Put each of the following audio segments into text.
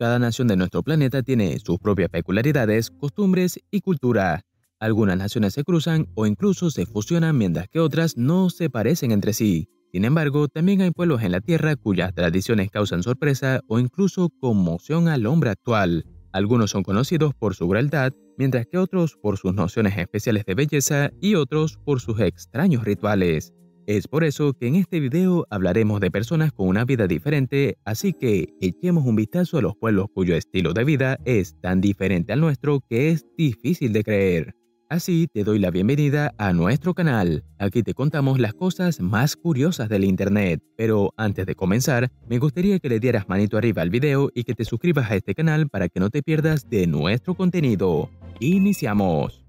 Cada nación de nuestro planeta tiene sus propias peculiaridades, costumbres y cultura. Algunas naciones se cruzan o incluso se fusionan mientras que otras no se parecen entre sí. Sin embargo, también hay pueblos en la Tierra cuyas tradiciones causan sorpresa o incluso conmoción al hombre actual. Algunos son conocidos por su crueldad, mientras que otros por sus nociones especiales de belleza y otros por sus extraños rituales. Es por eso que en este video hablaremos de personas con una vida diferente, así que echemos un vistazo a los pueblos cuyo estilo de vida es tan diferente al nuestro que es difícil de creer. Así te doy la bienvenida a nuestro canal. Aquí te contamos las cosas más curiosas del Internet. Pero antes de comenzar, me gustaría que le dieras manito arriba al video y que te suscribas a este canal para que no te pierdas de nuestro contenido. Iniciamos.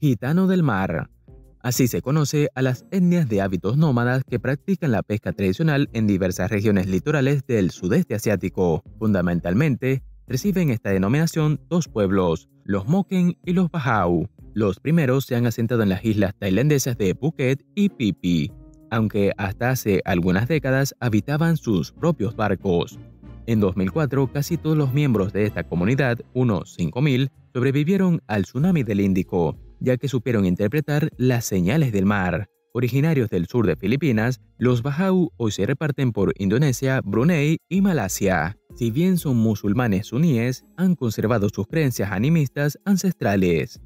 Gitano del Mar Así se conoce a las etnias de hábitos nómadas que practican la pesca tradicional en diversas regiones litorales del sudeste asiático. Fundamentalmente, reciben esta denominación dos pueblos, los Moken y los Bajau. Los primeros se han asentado en las islas tailandesas de Phuket y Pipi, aunque hasta hace algunas décadas habitaban sus propios barcos. En 2004, casi todos los miembros de esta comunidad, unos 5.000, sobrevivieron al tsunami del Índico, ya que supieron interpretar las señales del mar. Originarios del sur de Filipinas, los Bajau hoy se reparten por Indonesia, Brunei y Malasia. Si bien son musulmanes suníes, han conservado sus creencias animistas ancestrales.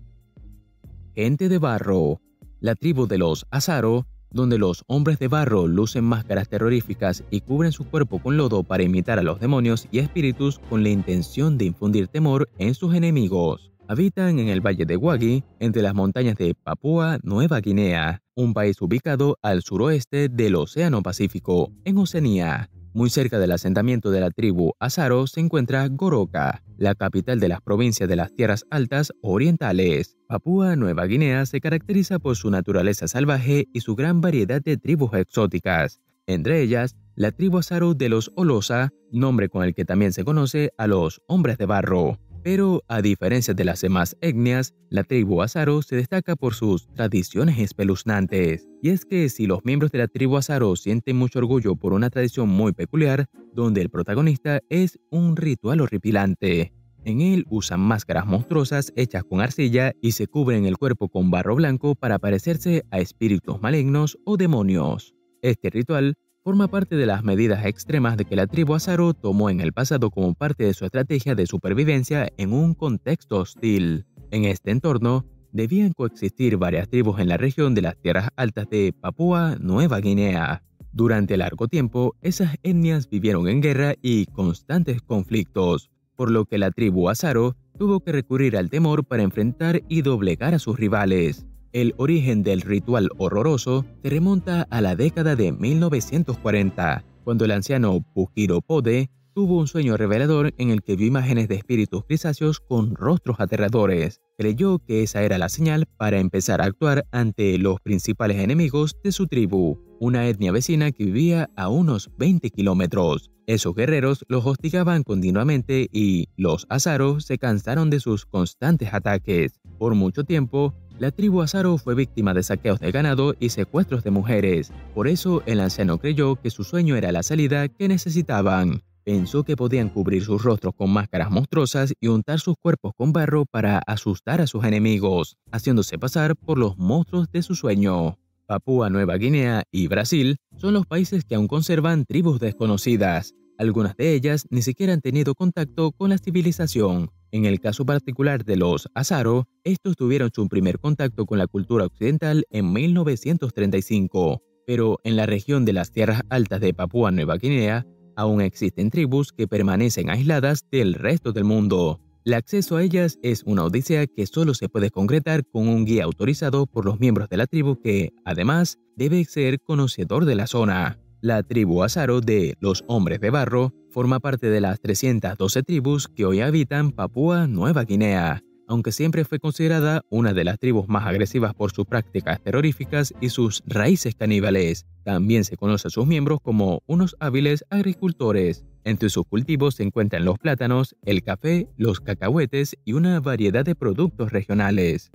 Gente de barro. La tribu de los Azaro, donde los hombres de barro lucen máscaras terroríficas y cubren su cuerpo con lodo para imitar a los demonios y espíritus con la intención de infundir temor en sus enemigos. Habitan en el valle de Wagi, entre las montañas de Papúa Nueva Guinea, un país ubicado al suroeste del Océano Pacífico, en Oceanía. Muy cerca del asentamiento de la tribu Azaro se encuentra Goroka, la capital de las provincias de las tierras altas orientales. Papúa Nueva Guinea se caracteriza por su naturaleza salvaje y su gran variedad de tribus exóticas, entre ellas la tribu Azaro de los Olosa, nombre con el que también se conoce a los hombres de barro. Pero, a diferencia de las demás etnias, la tribu Azaro se destaca por sus tradiciones espeluznantes. Y es que si los miembros de la tribu Azaro sienten mucho orgullo por una tradición muy peculiar, donde el protagonista es un ritual horripilante. En él usan máscaras monstruosas hechas con arcilla y se cubren el cuerpo con barro blanco para parecerse a espíritus malignos o demonios. Este ritual forma parte de las medidas extremas de que la tribu Azaro tomó en el pasado como parte de su estrategia de supervivencia en un contexto hostil. En este entorno, debían coexistir varias tribus en la región de las tierras altas de Papúa Nueva Guinea. Durante largo tiempo, esas etnias vivieron en guerra y constantes conflictos, por lo que la tribu Azaro tuvo que recurrir al temor para enfrentar y doblegar a sus rivales. El origen del ritual horroroso se remonta a la década de 1940, cuando el anciano Pukiro Pode tuvo un sueño revelador en el que vio imágenes de espíritus grisáceos con rostros aterradores. Creyó que esa era la señal para empezar a actuar ante los principales enemigos de su tribu, una etnia vecina que vivía a unos 20 kilómetros. Esos guerreros los hostigaban continuamente y los azaros se cansaron de sus constantes ataques. Por mucho tiempo, la tribu Azaro fue víctima de saqueos de ganado y secuestros de mujeres. Por eso el anciano creyó que su sueño era la salida que necesitaban. Pensó que podían cubrir sus rostros con máscaras monstruosas y untar sus cuerpos con barro para asustar a sus enemigos, haciéndose pasar por los monstruos de su sueño. Papúa Nueva Guinea y Brasil son los países que aún conservan tribus desconocidas. Algunas de ellas ni siquiera han tenido contacto con la civilización, en el caso particular de los Azaro, estos tuvieron su primer contacto con la cultura occidental en 1935, pero en la región de las tierras altas de Papúa Nueva Guinea aún existen tribus que permanecen aisladas del resto del mundo. El acceso a ellas es una odisea que solo se puede concretar con un guía autorizado por los miembros de la tribu que, además, debe ser conocedor de la zona. La tribu Azaro de los Hombres de Barro Forma parte de las 312 tribus que hoy habitan Papúa Nueva Guinea, aunque siempre fue considerada una de las tribus más agresivas por sus prácticas terroríficas y sus raíces caníbales. También se conoce a sus miembros como unos hábiles agricultores. Entre sus cultivos se encuentran los plátanos, el café, los cacahuetes y una variedad de productos regionales.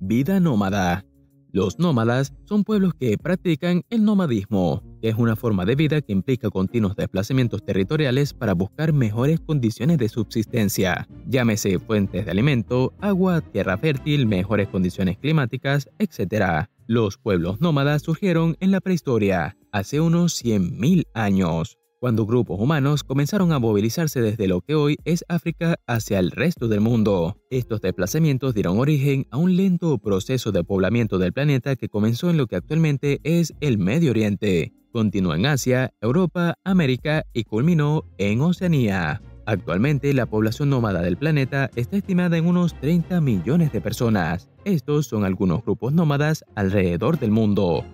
Vida nómada. Los nómadas son pueblos que practican el nomadismo, que es una forma de vida que implica continuos desplazamientos territoriales para buscar mejores condiciones de subsistencia, llámese fuentes de alimento, agua, tierra fértil, mejores condiciones climáticas, etc. Los pueblos nómadas surgieron en la prehistoria, hace unos 100.000 años cuando grupos humanos comenzaron a movilizarse desde lo que hoy es África hacia el resto del mundo. Estos desplazamientos dieron origen a un lento proceso de poblamiento del planeta que comenzó en lo que actualmente es el Medio Oriente, continuó en Asia, Europa, América y culminó en Oceanía. Actualmente la población nómada del planeta está estimada en unos 30 millones de personas. Estos son algunos grupos nómadas alrededor del mundo.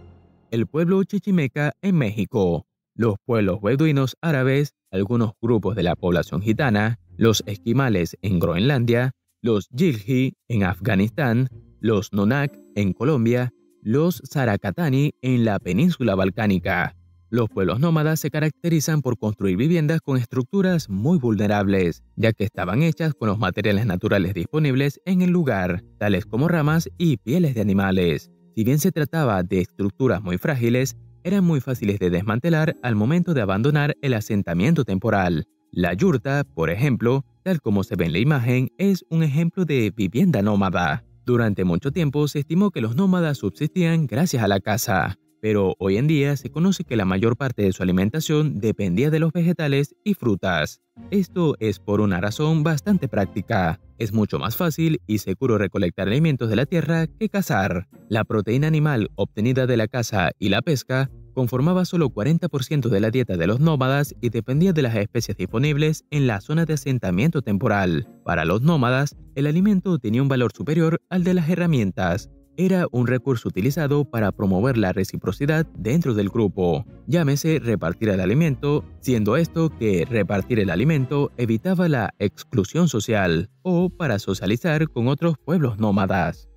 El pueblo chichimeca en México los pueblos beduinos árabes, algunos grupos de la población gitana, los esquimales en Groenlandia, los yilhi en Afganistán, los Nonak en Colombia, los zarakatani en la península balcánica. Los pueblos nómadas se caracterizan por construir viviendas con estructuras muy vulnerables, ya que estaban hechas con los materiales naturales disponibles en el lugar, tales como ramas y pieles de animales. Si bien se trataba de estructuras muy frágiles, eran muy fáciles de desmantelar al momento de abandonar el asentamiento temporal. La yurta, por ejemplo, tal como se ve en la imagen, es un ejemplo de vivienda nómada. Durante mucho tiempo se estimó que los nómadas subsistían gracias a la caza, pero hoy en día se conoce que la mayor parte de su alimentación dependía de los vegetales y frutas. Esto es por una razón bastante práctica. Es mucho más fácil y seguro recolectar alimentos de la tierra que cazar. La proteína animal obtenida de la caza y la pesca conformaba solo 40% de la dieta de los nómadas y dependía de las especies disponibles en la zona de asentamiento temporal. Para los nómadas, el alimento tenía un valor superior al de las herramientas, era un recurso utilizado para promover la reciprocidad dentro del grupo, llámese repartir el alimento, siendo esto que repartir el alimento evitaba la exclusión social o para socializar con otros pueblos nómadas.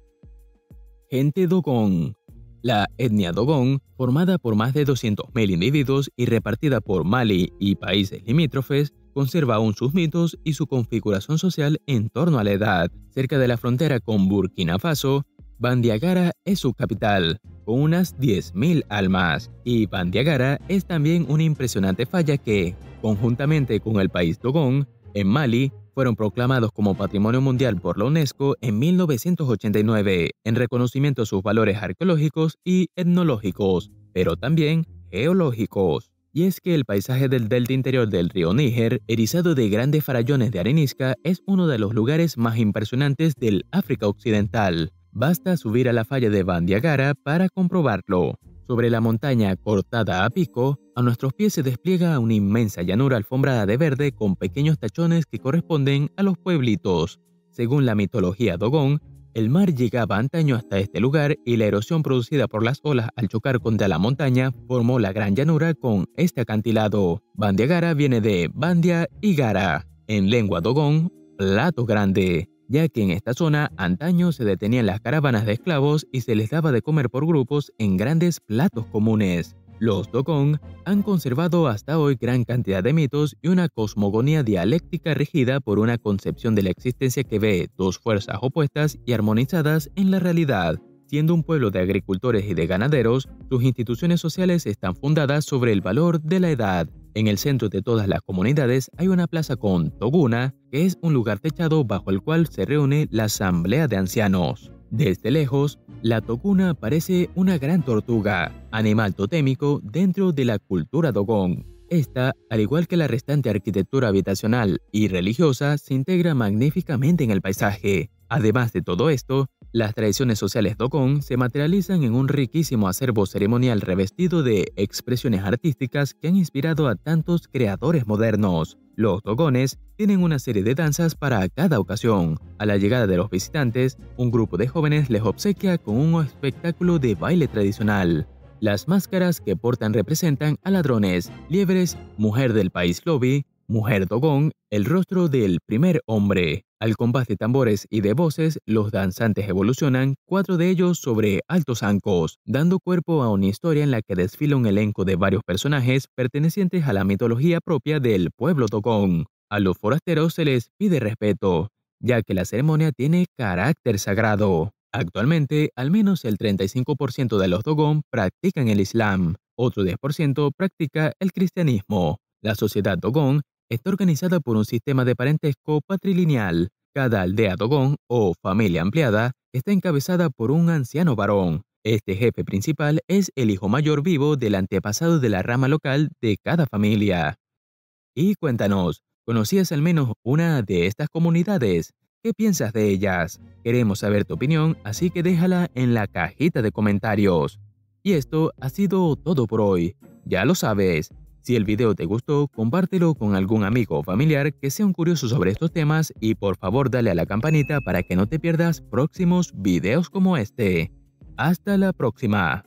Gente Dogón la etnia Dogon, formada por más de 200.000 individuos y repartida por Mali y países limítrofes, conserva aún sus mitos y su configuración social en torno a la edad. Cerca de la frontera con Burkina Faso, Bandiagara es su capital, con unas 10.000 almas, y Bandiagara es también una impresionante falla que, conjuntamente con el país Dogón, en Mali, fueron proclamados como Patrimonio Mundial por la UNESCO en 1989, en reconocimiento a sus valores arqueológicos y etnológicos, pero también geológicos. Y es que el paisaje del delta interior del río Níger, erizado de grandes farallones de arenisca, es uno de los lugares más impresionantes del África Occidental. Basta subir a la falla de Bandiagara para comprobarlo. Sobre la montaña cortada a pico, a nuestros pies se despliega una inmensa llanura alfombrada de verde con pequeños tachones que corresponden a los pueblitos. Según la mitología Dogón, el mar llegaba antaño hasta este lugar y la erosión producida por las olas al chocar contra la montaña formó la gran llanura con este acantilado. Bandiagara viene de Bandia y Gara, en lengua Dogón, plato grande ya que en esta zona antaño se detenían las caravanas de esclavos y se les daba de comer por grupos en grandes platos comunes. Los Dokong han conservado hasta hoy gran cantidad de mitos y una cosmogonía dialéctica regida por una concepción de la existencia que ve dos fuerzas opuestas y armonizadas en la realidad. Siendo un pueblo de agricultores y de ganaderos, sus instituciones sociales están fundadas sobre el valor de la edad, en el centro de todas las comunidades hay una plaza con Toguna, que es un lugar techado bajo el cual se reúne la asamblea de ancianos. Desde lejos, la Toguna parece una gran tortuga, animal totémico dentro de la cultura Dogon. Esta, al igual que la restante arquitectura habitacional y religiosa, se integra magníficamente en el paisaje. Además de todo esto, las tradiciones sociales Dogon se materializan en un riquísimo acervo ceremonial revestido de expresiones artísticas que han inspirado a tantos creadores modernos. Los Dogones tienen una serie de danzas para cada ocasión. A la llegada de los visitantes, un grupo de jóvenes les obsequia con un espectáculo de baile tradicional. Las máscaras que portan representan a ladrones, liebres, mujer del país lobby, mujer dogón, el rostro del primer hombre. Al compás de tambores y de voces, los danzantes evolucionan, cuatro de ellos sobre altos ancos, dando cuerpo a una historia en la que desfila un elenco de varios personajes pertenecientes a la mitología propia del pueblo tocón. A los forasteros se les pide respeto, ya que la ceremonia tiene carácter sagrado. Actualmente, al menos el 35% de los Dogón practican el Islam, otro 10% practica el cristianismo. La sociedad Dogón está organizada por un sistema de parentesco patrilineal. Cada aldea dogón o familia ampliada está encabezada por un anciano varón. Este jefe principal es el hijo mayor vivo del antepasado de la rama local de cada familia. Y cuéntanos, ¿conocías al menos una de estas comunidades? ¿Qué piensas de ellas? Queremos saber tu opinión, así que déjala en la cajita de comentarios. Y esto ha sido todo por hoy. Ya lo sabes, si el video te gustó, compártelo con algún amigo o familiar que sea un curioso sobre estos temas y por favor dale a la campanita para que no te pierdas próximos videos como este. Hasta la próxima.